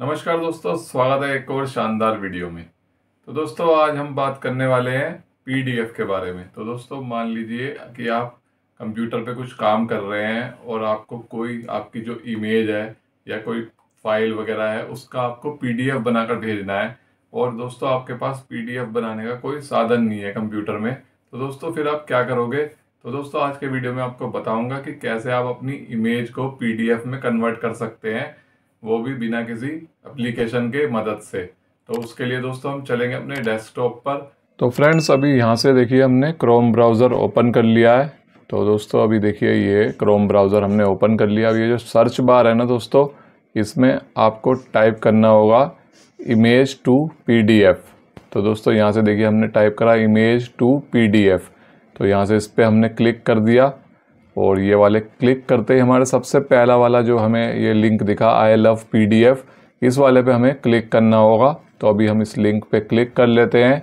नमस्कार दोस्तों स्वागत है एक और शानदार वीडियो में तो दोस्तों आज हम बात करने वाले हैं पीडीएफ के बारे में तो दोस्तों मान लीजिए कि आप कंप्यूटर पे कुछ काम कर रहे हैं और आपको कोई आपकी जो इमेज है या कोई फाइल वगैरह है उसका आपको पीडीएफ बनाकर भेजना है और दोस्तों आपके पास पीडीएफ बनाने का कोई साधन नहीं है कंप्यूटर में तो दोस्तों फिर आप क्या करोगे तो दोस्तों आज के वीडियो में आपको बताऊंगा कि कैसे आप अपनी इमेज को पीडीएफ में कन्वर्ट कर सकते हैं वो भी बिना किसी एप्लीकेशन के मदद से तो उसके लिए दोस्तों हम चलेंगे अपने डेस्कटॉप पर तो फ्रेंड्स अभी यहाँ से देखिए हमने क्रोम ब्राउज़र ओपन कर लिया है तो दोस्तों अभी देखिए ये क्रोम ब्राउज़र हमने ओपन कर लिया अब ये जो सर्च बार है ना दोस्तों इसमें आपको टाइप करना होगा इमेज टू पी तो दोस्तों यहाँ से देखिए हमने टाइप करा इमेज टू पी तो यहाँ से इस पर हमने क्लिक कर दिया और ये वाले क्लिक करते ही हमारे सबसे पहला वाला जो हमें ये लिंक दिखा आई लव पी इस वाले पे हमें क्लिक करना होगा तो अभी हम इस लिंक पे क्लिक कर लेते हैं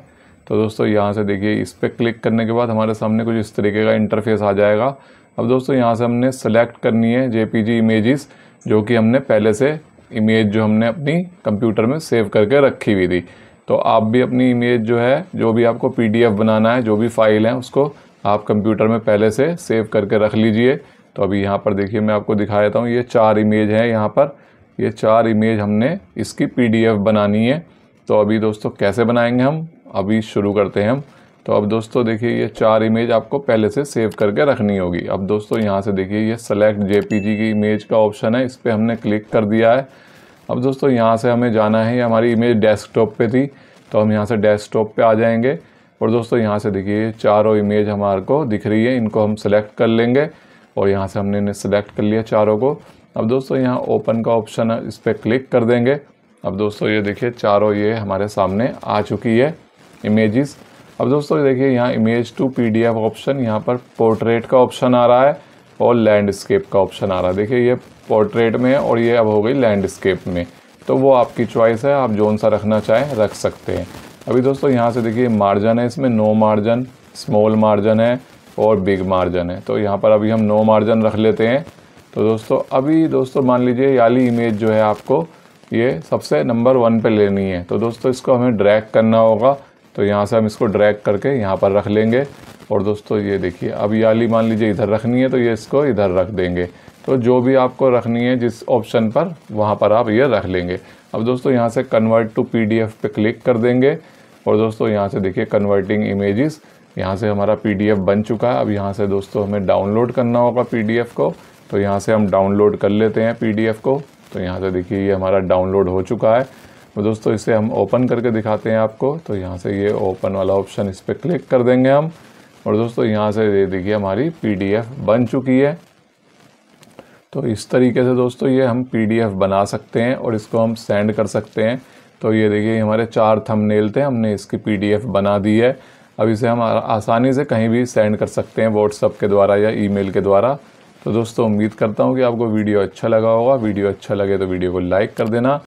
तो दोस्तों यहाँ से देखिए इस पर क्लिक करने के बाद हमारे सामने कुछ इस तरीके का इंटरफेस आ जाएगा अब दोस्तों यहाँ से हमने सेलेक्ट करनी है जे पी जो कि हमने पहले से इमेज जो हमने अपनी कंप्यूटर में सेव करके रखी हुई थी तो आप भी अपनी इमेज जो है जो भी आपको पीडीएफ बनाना है जो भी फाइल है उसको आप कंप्यूटर में पहले से सेव करके रख लीजिए तो अभी यहाँ पर देखिए मैं आपको दिखा देता हूँ ये चार इमेज हैं यहाँ पर ये चार इमेज हमने इसकी पीडीएफ बनानी है तो अभी दोस्तों कैसे बनाएंगे हम अभी शुरू करते हैं हम तो अब दोस्तों देखिए ये चार इमेज आपको पहले से सेव करके रखनी होगी अब दोस्तों यहाँ से देखिए ये सेलेक्ट जे की इमेज का ऑप्शन है इस पर हमने क्लिक कर दिया है अब दोस्तों यहाँ से हमें जाना है ये हमारी इमेज डेस्कटॉप पे थी तो हम यहाँ से डेस्कटॉप पे आ जाएंगे और दोस्तों यहाँ से देखिए चारों इमेज हमारे को दिख रही है इनको हम सेलेक्ट कर लेंगे और यहाँ से हमने इन्हें सेलेक्ट कर लिया चारों को अब दोस्तों यहाँ ओपन का ऑप्शन है इस पर क्लिक कर देंगे अब दोस्तों ये देखिए चारों ये हमारे सामने आ चुकी है इमेजेस अब दोस्तों देखिए यहाँ इमेज टू पीडीएफ ऑप्शन यहाँ पर पोर्ट्रेट का ऑप्शन आ रहा है और लैंडस्केप का ऑप्शन आ रहा है देखिए ये पोर्ट्रेट में है और ये अब हो गई लैंडस्केप में तो वो आपकी चॉइस है आप जौन सा रखना चाहें रख सकते हैं अभी दोस्तों यहाँ से देखिए मार्जन है इसमें नो मार्जन स्मॉल मार्जन है और बिग मार्जन है तो यहाँ पर अभी हम नो मार्जन रख लेते हैं तो दोस्तों अभी दोस्तों मान लीजिए याली इमेज जो है आपको ये सबसे नंबर वन पे लेनी है तो दोस्तों इसको हमें ड्रैग करना होगा तो यहाँ से हम इसको ड्रैग करके यहाँ पर रख लेंगे और दोस्तों ये देखिए अब याली मान लीजिए इधर रखनी है तो ये इसको इधर रख देंगे तो जो भी आपको रखनी है जिस ऑप्शन पर वहाँ पर आप ये रख लेंगे अब दोस्तों यहाँ से कन्वर्ट टू पीडीएफ पे क्लिक कर देंगे और दोस्तों यहाँ से देखिए कन्वर्टिंग इमेजेस यहाँ से हमारा पीडीएफ बन चुका है अब यहाँ से दोस्तों हमें डाउनलोड करना होगा पीडीएफ को तो यहाँ से हम डाउनलोड कर लेते हैं पी को तो यहाँ से देखिए ये हमारा डाउनलोड हो चुका है तो दोस्तों इसे हम ओपन करके दिखाते हैं आपको तो यहाँ से ये ओपन वाला ऑप्शन इस पर क्लिक कर देंगे हम और दोस्तों यहाँ से ये देखिए हमारी पी बन चुकी है तो इस तरीके से दोस्तों ये हम पीडीएफ बना सकते हैं और इसको हम सेंड कर सकते हैं तो ये देखिए हमारे चार थंबनेल थे हमने इसकी पीडीएफ बना दी है अब इसे हम आसानी से कहीं भी सेंड कर सकते हैं व्हाट्सअप के द्वारा या ईमेल के द्वारा तो दोस्तों उम्मीद करता हूँ कि आपको वीडियो अच्छा लगा होगा वीडियो अच्छा लगे तो वीडियो को लाइक कर देना